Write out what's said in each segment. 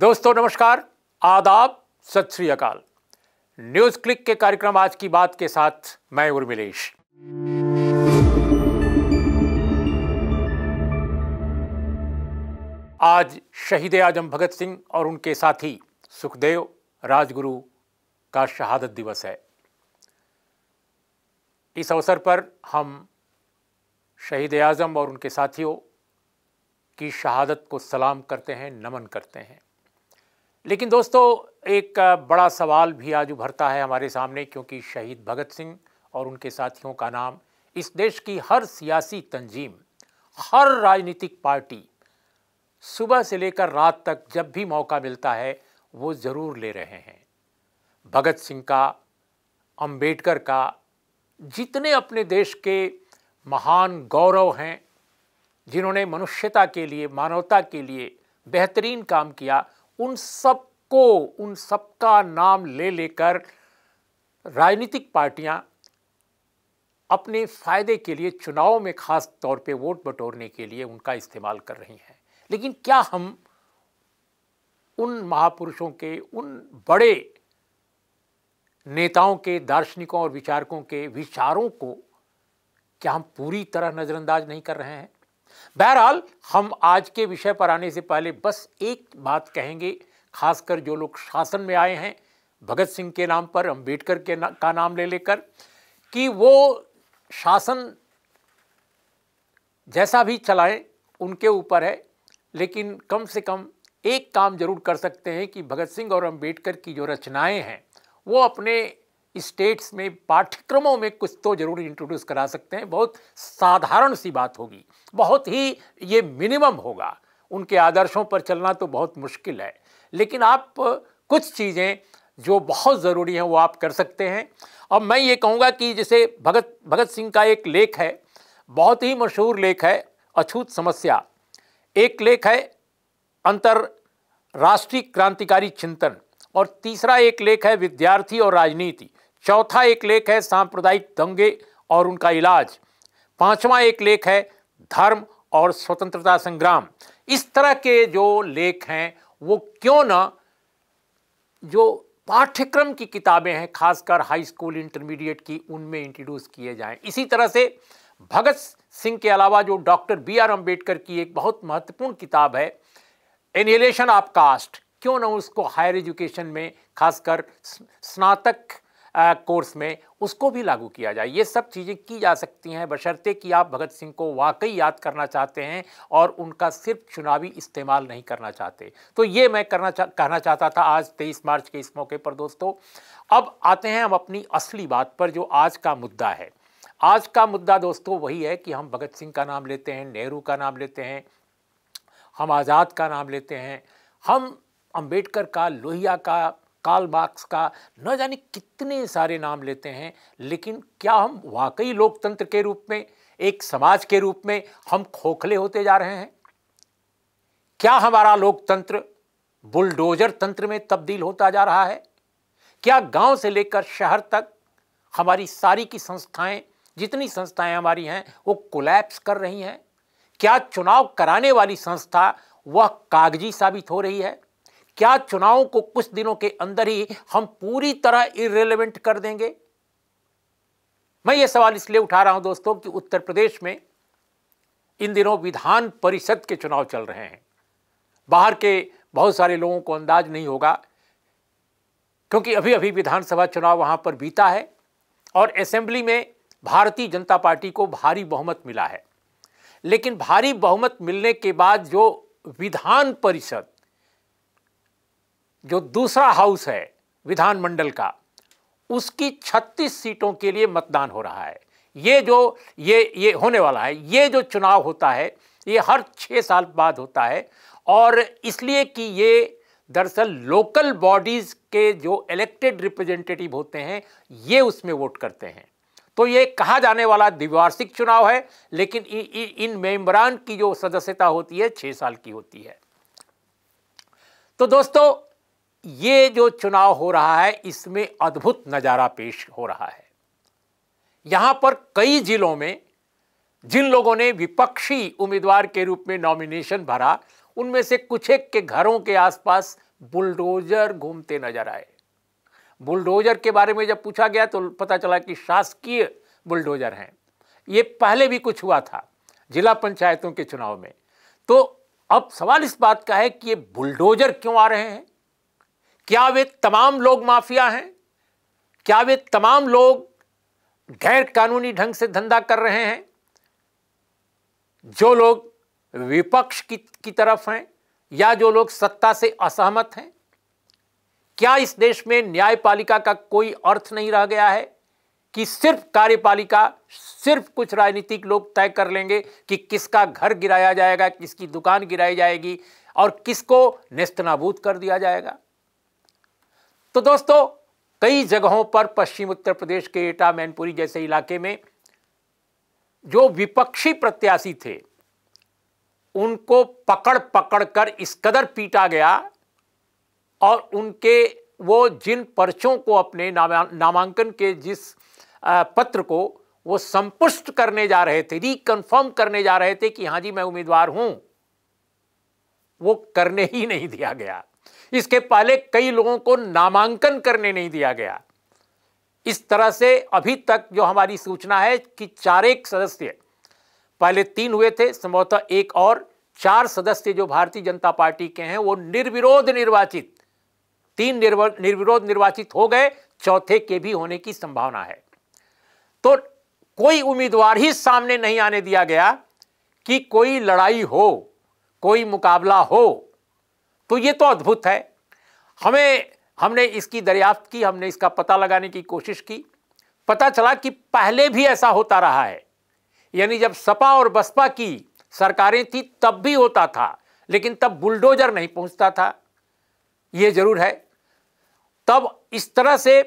दोस्तों नमस्कार आदाब सत श्री अकाल न्यूज क्लिक के कार्यक्रम आज की बात के साथ मैं उर्मिलेश आज शहीद आजम भगत सिंह और उनके साथी सुखदेव राजगुरु का शहादत दिवस है इस अवसर पर हम शहीद आजम और उनके साथियों की शहादत को सलाम करते हैं नमन करते हैं लेकिन दोस्तों एक बड़ा सवाल भी आज उभरता है हमारे सामने क्योंकि शहीद भगत सिंह और उनके साथियों का नाम इस देश की हर सियासी तंजीम हर राजनीतिक पार्टी सुबह से लेकर रात तक जब भी मौका मिलता है वो ज़रूर ले रहे हैं भगत सिंह का अंबेडकर का जितने अपने देश के महान गौरव हैं जिन्होंने मनुष्यता के लिए मानवता के लिए बेहतरीन काम किया उन सबको उन सबका नाम ले लेकर राजनीतिक पार्टियां अपने फायदे के लिए चुनाव में खास तौर पे वोट बटोरने के लिए उनका इस्तेमाल कर रही हैं लेकिन क्या हम उन महापुरुषों के उन बड़े नेताओं के दार्शनिकों और विचारकों के विचारों को क्या हम पूरी तरह नज़रअंदाज नहीं कर रहे हैं बहरहाल हम आज के विषय पर आने से पहले बस एक बात कहेंगे खासकर जो लोग शासन में आए हैं भगत सिंह के नाम पर अंबेडकर के ना, का नाम ले लेकर कि वो शासन जैसा भी चलाएं उनके ऊपर है लेकिन कम से कम एक काम जरूर कर सकते हैं कि भगत सिंह और अंबेडकर की जो रचनाएं हैं वो अपने स्टेट्स में पाठ्यक्रमों में कुछ तो जरूर इंट्रोड्यूस करा सकते हैं बहुत साधारण सी बात होगी बहुत ही ये मिनिमम होगा उनके आदर्शों पर चलना तो बहुत मुश्किल है लेकिन आप कुछ चीज़ें जो बहुत ज़रूरी हैं वो आप कर सकते हैं और मैं ये कहूँगा कि जैसे भगत भगत सिंह का एक लेख है बहुत ही मशहूर लेख है अछूत समस्या एक लेख है अंतर राष्ट्रीय क्रांतिकारी चिंतन और तीसरा एक लेख है विद्यार्थी और राजनीति चौथा एक लेख है सांप्रदायिक दंगे और उनका इलाज पांचवा एक लेख है धर्म और स्वतंत्रता संग्राम इस तरह के जो लेख हैं वो क्यों ना जो पाठ्यक्रम की किताबें हैं खासकर हाई स्कूल इंटरमीडिएट की उनमें इंट्रोड्यूस किए जाएं इसी तरह से भगत सिंह के अलावा जो डॉक्टर बी आर अम्बेडकर की एक बहुत महत्वपूर्ण किताब है एनिलेशन ऑफ कास्ट क्यों ना उसको हायर एजुकेशन में खासकर स्नातक कोर्स में उसको भी लागू किया जाए ये सब चीज़ें की जा सकती हैं बशर्ते कि आप भगत सिंह को वाकई याद करना चाहते हैं और उनका सिर्फ चुनावी इस्तेमाल नहीं करना चाहते तो ये मैं करना चा, कहना चाहता था आज तेईस मार्च के इस मौके पर दोस्तों अब आते हैं हम अपनी असली बात पर जो आज का मुद्दा है आज का मुद्दा दोस्तों वही है कि हम भगत सिंह का नाम लेते हैं नेहरू का नाम लेते हैं हम आज़ाद का नाम लेते हैं हम अंबेडकर का लोहिया का कार्ल मार्क्स का न जाने कितने सारे नाम लेते हैं लेकिन क्या हम वाकई लोकतंत्र के रूप में एक समाज के रूप में हम खोखले होते जा रहे हैं क्या हमारा लोकतंत्र बुलडोजर तंत्र में तब्दील होता जा रहा है क्या गांव से लेकर शहर तक हमारी सारी की संस्थाएं जितनी संस्थाएं हमारी हैं वो कोलैप्स कर रही हैं क्या चुनाव कराने वाली संस्था वह कागजी साबित हो रही है क्या चुनाव को कुछ दिनों के अंदर ही हम पूरी तरह इरेलीवेंट कर देंगे मैं ये सवाल इसलिए उठा रहा हूं दोस्तों कि उत्तर प्रदेश में इन दिनों विधान परिषद के चुनाव चल रहे हैं बाहर के बहुत सारे लोगों को अंदाज नहीं होगा क्योंकि अभी अभी विधानसभा चुनाव वहां पर बीता है और असेंबली में भारतीय जनता पार्टी को भारी बहुमत मिला है लेकिन भारी बहुमत मिलने के बाद जो विधान परिषद जो दूसरा हाउस है विधानमंडल का उसकी 36 सीटों के लिए मतदान हो रहा है ये जो ये ये होने वाला है ये जो चुनाव होता है ये हर छः साल बाद होता है और इसलिए कि ये दरअसल लोकल बॉडीज़ के जो इलेक्टेड रिप्रेजेंटेटिव होते हैं ये उसमें वोट करते हैं तो ये कहा जाने वाला द्विवार्षिक चुनाव है लेकिन इ, इ, इन मेंबरान की जो सदस्यता होती है छः साल की होती है तो दोस्तों ये जो चुनाव हो रहा है इसमें अद्भुत नज़ारा पेश हो रहा है यहां पर कई जिलों में जिन लोगों ने विपक्षी उम्मीदवार के रूप में नॉमिनेशन भरा उनमें से कुछ एक के घरों के आसपास बुलडोजर घूमते नजर आए बुलडोजर के बारे में जब पूछा गया तो पता चला कि शासकीय बुलडोजर हैं ये पहले भी कुछ हुआ था जिला पंचायतों के चुनाव में तो अब सवाल इस बात का है कि ये बुलडोजर क्यों आ रहे हैं क्या वे तमाम लोग माफिया हैं क्या वे तमाम लोग गैर कानूनी ढंग से धंधा कर रहे हैं जो लोग विपक्ष की, की तरफ हैं या जो लोग सत्ता से असहमत हैं क्या इस देश में न्यायपालिका का कोई अर्थ नहीं रह गया है कि सिर्फ कार्यपालिका सिर्फ कुछ राजनीतिक लोग तय कर लेंगे कि किसका घर गिराया जाएगा किसकी दुकान गिराई जाएगी और किसको नेस्तनाबूद कर दिया जाएगा तो दोस्तों कई जगहों पर पश्चिम उत्तर प्रदेश के एटा मैनपुरी जैसे इलाके में जो विपक्षी प्रत्याशी थे उनको पकड़ पकड़ कर इस कदर पीटा गया और उनके वो जिन पर्चों को अपने नामांकन के जिस पत्र को वो संपुष्ट करने जा रहे थे रिकन्फर्म करने जा रहे थे कि हाँ जी मैं उम्मीदवार हूं वो करने ही नहीं दिया गया इसके पहले कई लोगों को नामांकन करने नहीं दिया गया इस तरह से अभी तक जो हमारी सूचना है कि चार एक सदस्य पहले तीन हुए थे संभवतः एक और चार सदस्य जो भारतीय जनता पार्टी के हैं वो निर्विरोध निर्वाचित तीन निर्विरोध निर्वाचित हो गए चौथे के भी होने की संभावना है तो कोई उम्मीदवार ही सामने नहीं आने दिया गया कि कोई लड़ाई हो कोई मुकाबला हो तो ये तो अद्भुत है हमें हमने इसकी दरियाफ्त की हमने इसका पता लगाने की कोशिश की पता चला कि पहले भी ऐसा होता रहा है यानी जब सपा और बसपा की सरकारें थी तब भी होता था लेकिन तब बुलडोजर नहीं पहुंचता था ये जरूर है तब इस तरह से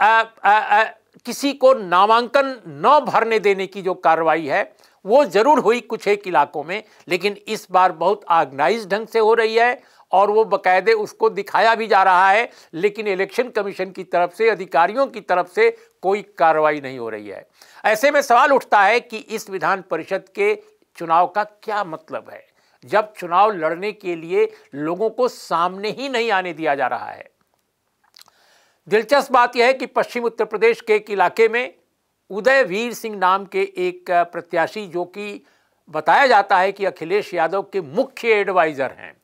आ, आ, आ, किसी को नामांकन न भरने देने की जो कार्रवाई है वो जरूर हुई कुछ एक इलाकों में लेकिन इस बार बहुत ऑर्गेनाइज ढंग से हो रही है और वो बकायदे उसको दिखाया भी जा रहा है लेकिन इलेक्शन कमीशन की तरफ से अधिकारियों की तरफ से कोई कार्रवाई नहीं हो रही है ऐसे में सवाल उठता है कि इस विधान परिषद के चुनाव का क्या मतलब है जब चुनाव लड़ने के लिए लोगों को सामने ही नहीं आने दिया जा रहा है दिलचस्प बात यह है कि पश्चिम उत्तर प्रदेश के एक इलाके में उदयवीर सिंह नाम के एक प्रत्याशी जो कि बताया जाता है कि अखिलेश यादव के मुख्य एडवाइज़र हैं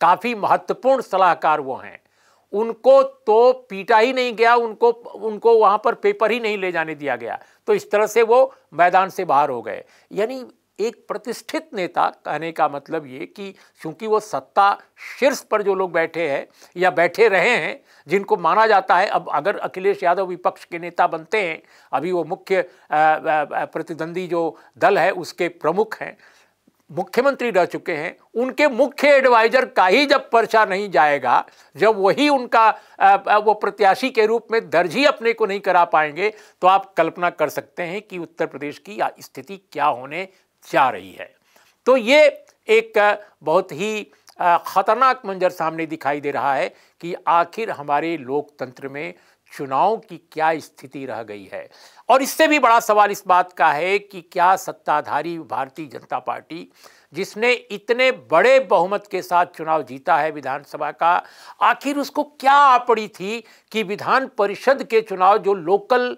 काफ़ी महत्वपूर्ण सलाहकार वो हैं उनको तो पीटा ही नहीं गया उनको उनको वहां पर पेपर ही नहीं ले जाने दिया गया तो इस तरह से वो मैदान से बाहर हो गए यानी एक प्रतिष्ठित नेता कहने का मतलब ये कि चूंकि वो सत्ता शीर्ष पर जो लोग बैठे हैं या बैठे रहे हैं जिनको माना जाता है अब अगर अखिलेश यादव विपक्ष के नेता बनते हैं अभी वो मुख्य प्रतिद्वंदी जो दल है उसके प्रमुख हैं मुख्यमंत्री रह चुके हैं उनके मुख्य एडवाइजर का ही जब पर्चा नहीं जाएगा जब वही उनका वो प्रत्याशी के रूप में दर्ज ही अपने को नहीं करा पाएंगे तो आप कल्पना कर सकते हैं कि उत्तर प्रदेश की स्थिति क्या होने जा रही है तो ये एक बहुत ही ख़तरनाक मंजर सामने दिखाई दे रहा है कि आखिर हमारे लोकतंत्र में चुनाव की क्या स्थिति रह गई है और इससे भी बड़ा सवाल इस बात का है कि क्या सत्ताधारी भारतीय जनता पार्टी जिसने इतने बड़े बहुमत के साथ चुनाव जीता है विधानसभा का आखिर उसको क्या आपड़ी पड़ी थी कि विधान परिषद के चुनाव जो लोकल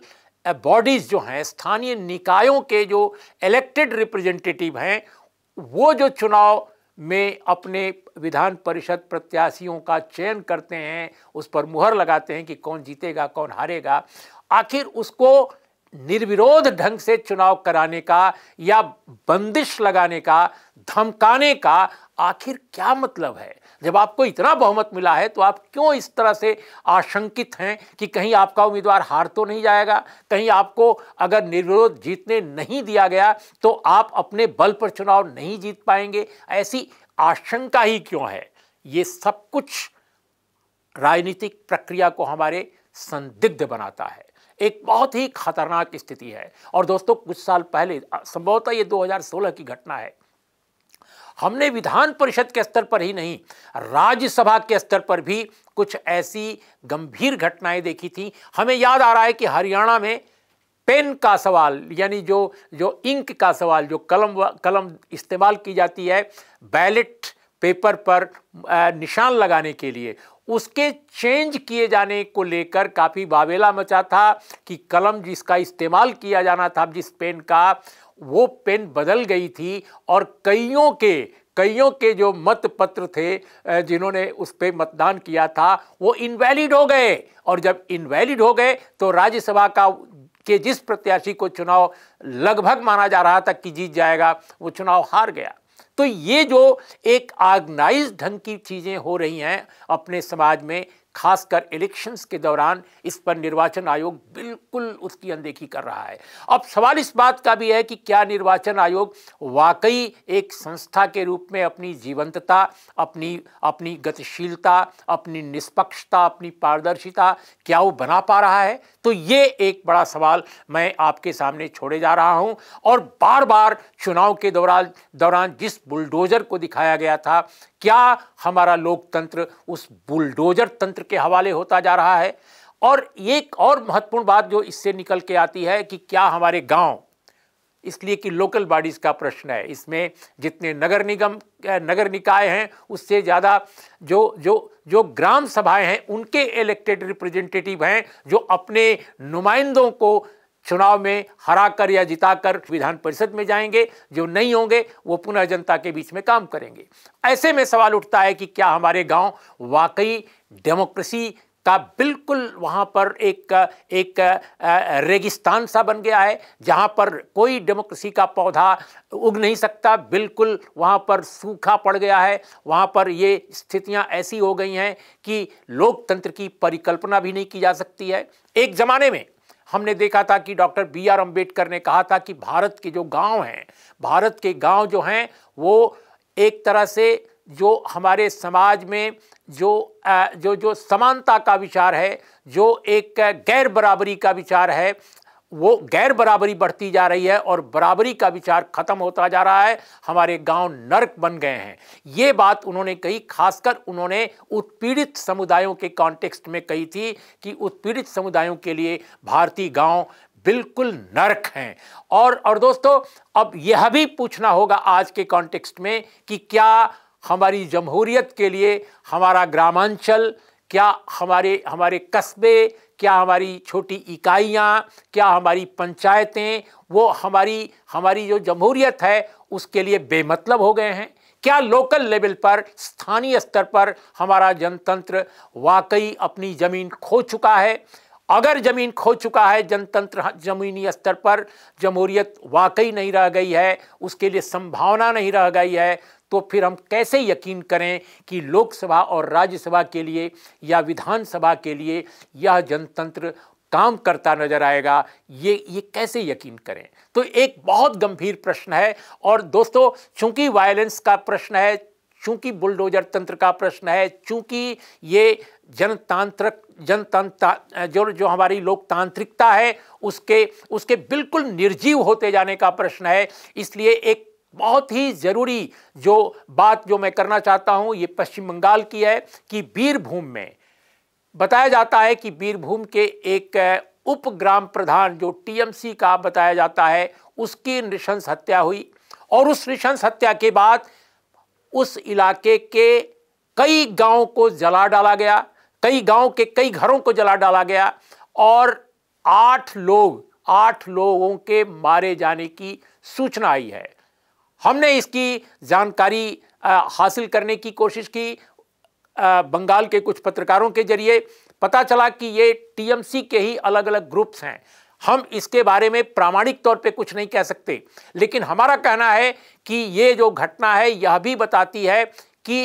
बॉडीज़ जो हैं स्थानीय निकायों के जो इलेक्टेड रिप्रेजेंटेटिव हैं वो जो चुनाव में अपने विधान परिषद प्रत्याशियों का चयन करते हैं उस पर मुहर लगाते हैं कि कौन जीतेगा कौन हारेगा आखिर उसको निर्विरोध ढंग से चुनाव कराने का या बंदिश लगाने का धमकाने का आखिर क्या मतलब है जब आपको इतना बहुमत मिला है तो आप क्यों इस तरह से आशंकित हैं कि कहीं आपका उम्मीदवार हार तो नहीं जाएगा कहीं आपको अगर निर्विरोध जीतने नहीं दिया गया तो आप अपने बल पर चुनाव नहीं जीत पाएंगे ऐसी आशंका ही क्यों है ये सब कुछ राजनीतिक प्रक्रिया को हमारे संदिग्ध बनाता है एक बहुत ही खतरनाक स्थिति है और दोस्तों कुछ साल पहले संभवतः ये 2016 की घटना है हमने विधान परिषद के स्तर पर ही नहीं राज्यसभा के स्तर पर भी कुछ ऐसी गंभीर घटनाएं देखी थी हमें याद आ रहा है कि हरियाणा में पेन का सवाल यानी जो जो इंक का सवाल जो कलम कलम इस्तेमाल की जाती है बैलेट पेपर पर निशान लगाने के लिए उसके चेंज किए जाने को लेकर काफ़ी बावेला मचा था कि कलम जिसका इस्तेमाल किया जाना था जिस पेन का वो पेन बदल गई थी और कईयों के कईयों के जो मत पत्र थे जिन्होंने उस पर मतदान किया था वो इनवैलिड हो गए और जब इनवैलिड हो गए तो राज्यसभा का के जिस प्रत्याशी को चुनाव लगभग माना जा रहा था कि जीत जाएगा वो चुनाव हार गया तो ये जो एक आर्गनाइज ढंग की चीज़ें हो रही हैं अपने समाज में खासकर इलेक्शंस के दौरान इस पर निर्वाचन आयोग बिल्कुल उसकी अनदेखी कर रहा है अब सवाल इस बात का भी है कि क्या निर्वाचन आयोग वाकई एक संस्था के रूप में अपनी जीवंतता अपनी अपनी गतिशीलता अपनी निष्पक्षता अपनी पारदर्शिता क्या वो बना पा रहा है तो ये एक बड़ा सवाल मैं आपके सामने छोड़े जा रहा हूँ और बार बार चुनाव के दौरान दौरान जिस बुलडोजर को दिखाया गया था क्या हमारा लोकतंत्र उस बुलडोजर तंत्र के हवाले होता जा रहा है और एक और महत्वपूर्ण बात जो इससे निकल के आती है कि क्या हमारे गांव इसलिए कि लोकल बॉडीज़ का प्रश्न है इसमें जितने नगर निगम नगर निकाय हैं उससे ज़्यादा जो जो जो ग्राम सभाएं हैं उनके इलेक्टेड रिप्रेजेंटेटिव हैं जो अपने नुमाइंदों को चुनाव में हरा कर या जिता कर विधान परिषद में जाएंगे जो नहीं होंगे वो पुनः जनता के बीच में काम करेंगे ऐसे में सवाल उठता है कि क्या हमारे गांव वाकई डेमोक्रेसी का बिल्कुल वहाँ पर एक एक रेगिस्तान सा बन गया है जहाँ पर कोई डेमोक्रेसी का पौधा उग नहीं सकता बिल्कुल वहाँ पर सूखा पड़ गया है वहाँ पर ये स्थितियाँ ऐसी हो गई हैं कि लोकतंत्र की परिकल्पना भी नहीं की जा सकती है एक ज़माने में हमने देखा था कि डॉक्टर बी आर अम्बेडकर ने कहा था कि भारत के जो गांव हैं भारत के गांव जो हैं वो एक तरह से जो हमारे समाज में जो जो जो समानता का विचार है जो एक गैर बराबरी का विचार है वो गैर बराबरी बढ़ती जा रही है और बराबरी का विचार खत्म होता जा रहा है हमारे गांव नरक बन गए हैं ये बात उन्होंने कही खासकर उन्होंने उत्पीड़ित समुदायों के कॉन्टेक्स्ट में कही थी कि उत्पीड़ित समुदायों के लिए भारतीय गांव बिल्कुल नरक हैं और और दोस्तों अब यह भी पूछना होगा आज के कॉन्टेक्स्ट में कि क्या हमारी जमहूरियत के लिए हमारा ग्रामांचल क्या हमारे हमारे कस्बे क्या हमारी छोटी इकाइयाँ क्या हमारी पंचायतें वो हमारी हमारी जो जमहूरियत है उसके लिए बेमतलब हो गए हैं क्या लोकल लेवल पर स्थानीय स्तर पर हमारा जनतंत्र वाकई अपनी ज़मीन खो चुका है अगर ज़मीन खो चुका है जनतंत्र जमीनी स्तर पर जमहूरियत वाकई नहीं रह गई है उसके लिए संभावना नहीं रह गई है तो फिर हम कैसे यकीन करें कि लोकसभा और राज्यसभा के लिए या विधानसभा के लिए यह जनतंत्र काम करता नजर आएगा ये ये कैसे यकीन करें तो एक बहुत गंभीर प्रश्न है और दोस्तों चूंकि वायलेंस का प्रश्न है चूंकि बुलडोजर तंत्र का प्रश्न है चूंकि ये जनतांत्रिक जनतंत्र जो जो हमारी लोकतांत्रिकता है उसके उसके बिल्कुल निर्जीव होते जाने का प्रश्न है इसलिए एक बहुत ही ज़रूरी जो बात जो मैं करना चाहता हूँ ये पश्चिम बंगाल की है कि बीरभूम में बताया जाता है कि बीरभूम के एक उप ग्राम प्रधान जो टीएमसी का बताया जाता है उसकी नृशंस हत्या हुई और उस नृशंस हत्या के बाद उस इलाके के कई गांव को जला डाला गया कई गांव के कई घरों को जला डाला गया और आठ लोग आठ लोगों के मारे जाने की सूचना आई है हमने इसकी जानकारी हासिल करने की कोशिश की बंगाल के कुछ पत्रकारों के जरिए पता चला कि ये टीएमसी के ही अलग अलग ग्रुप्स हैं हम इसके बारे में प्रामाणिक तौर पे कुछ नहीं कह सकते लेकिन हमारा कहना है कि ये जो घटना है यह भी बताती है कि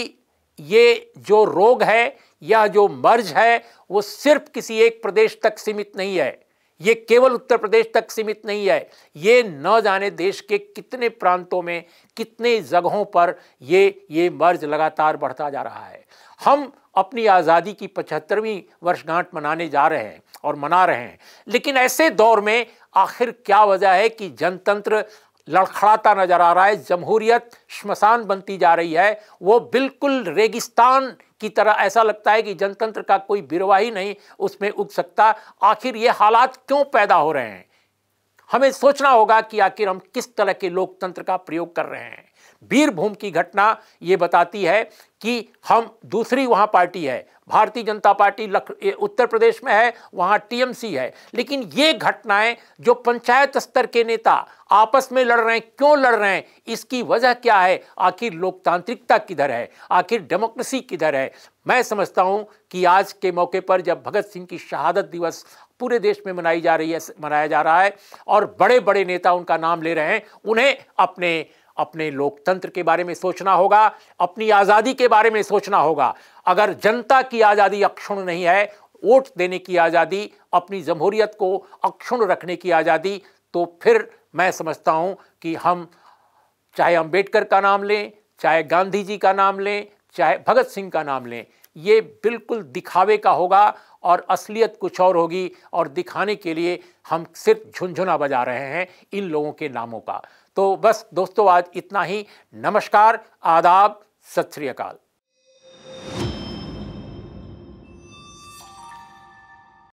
ये जो रोग है यह जो मर्ज है वो सिर्फ किसी एक प्रदेश तक सीमित नहीं है ये केवल उत्तर प्रदेश तक सीमित नहीं है ये न जाने देश के कितने प्रांतों में कितने जगहों पर ये ये मर्ज लगातार बढ़ता जा रहा है हम अपनी आज़ादी की पचहत्तरवीं वर्षगांठ मनाने जा रहे हैं और मना रहे हैं लेकिन ऐसे दौर में आखिर क्या वजह है कि जनतंत्र लड़खड़ाता नजर आ रहा है जमहूरियत शमशान बनती जा रही है वो बिल्कुल रेगिस्तान की तरह ऐसा लगता है कि जनतंत्र का कोई बिरवा ही नहीं उसमें उग सकता आखिर ये हालात क्यों पैदा हो रहे हैं हमें सोचना होगा कि आखिर हम किस तरह के लोकतंत्र का प्रयोग कर रहे हैं वीरभूम की घटना ये बताती है कि हम दूसरी वहाँ पार्टी है भारतीय जनता पार्टी लख उत्तर प्रदेश में है वहाँ टीएमसी है लेकिन ये घटनाएं जो पंचायत स्तर के नेता आपस में लड़ रहे हैं क्यों लड़ रहे हैं इसकी वजह क्या है आखिर लोकतांत्रिकता किधर है आखिर डेमोक्रेसी किधर है मैं समझता हूँ कि आज के मौके पर जब भगत सिंह की शहादत दिवस पूरे देश में मनाई जा रही है मनाया जा रहा है और बड़े बड़े नेता उनका नाम ले रहे हैं उन्हें अपने अपने लोकतंत्र के बारे में सोचना होगा अपनी आज़ादी के बारे में सोचना होगा अगर जनता की आज़ादी अक्षुण नहीं है वोट देने की आज़ादी अपनी जमहूरियत को अक्षुण रखने की आज़ादी तो फिर मैं समझता हूँ कि हम चाहे अंबेडकर का नाम लें चाहे गांधी जी का नाम लें चाहे भगत सिंह का नाम लें ये बिल्कुल दिखावे का होगा और असलियत कुछ और होगी और दिखाने के लिए हम सिर्फ झुंझुना बजा रहे हैं इन लोगों के नामों का तो बस दोस्तों आज इतना ही नमस्कार आदाब सत श्री अकाल